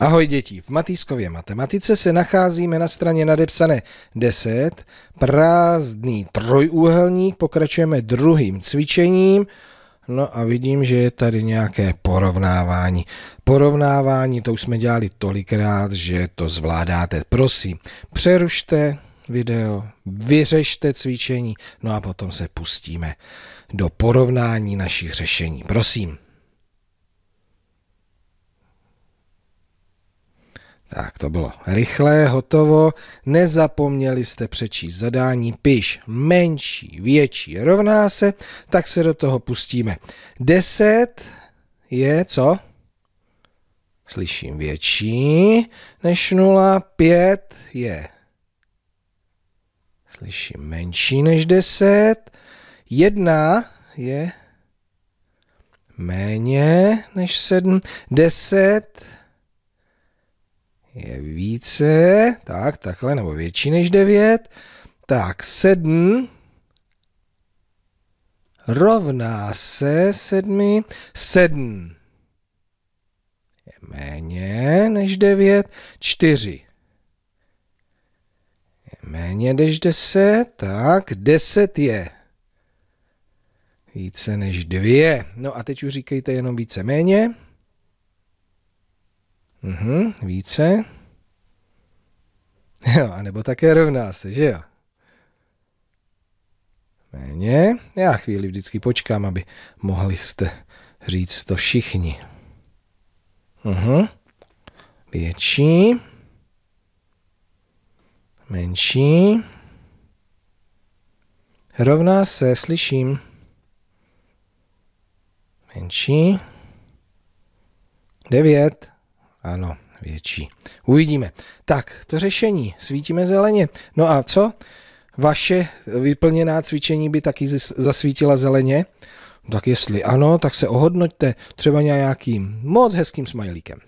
Ahoj děti, v Matýskově matematice se nacházíme na straně nadepsané 10, prázdný trojúhelník, pokračujeme druhým cvičením, no a vidím, že je tady nějaké porovnávání. Porovnávání to už jsme dělali tolikrát, že to zvládáte. Prosím, přerušte video, vyřešte cvičení, no a potom se pustíme do porovnání našich řešení. Prosím. to bylo rychlé, hotovo. Nezapomněli jste přečíst zadání PIŠ menší, větší rovná se, tak se do toho pustíme. 10 je co? Slyším větší než 0, 5 je slyším menší než 10, 1 je méně než 7, 10 je více, tak, takhle, nebo větší než 9, tak 7 rovná se 7, 7 je méně než 9, 4 je méně než 10, tak 10 je více než 2. No a teď už říkejte jenom více méně. Mhm, více jo, anebo také rovná se, že jo? Méně. Já chvíli vždycky počkám, aby mohli jste říct to všichni. Uhum. Větší. Menší. Rovná se, slyším. Menší. Devět. Ano větší. Uvidíme. Tak, to řešení. Svítíme zeleně. No a co? Vaše vyplněná cvičení by taky zasvítila zeleně? Tak jestli ano, tak se ohodnoťte třeba nějakým moc hezkým smajlíkem.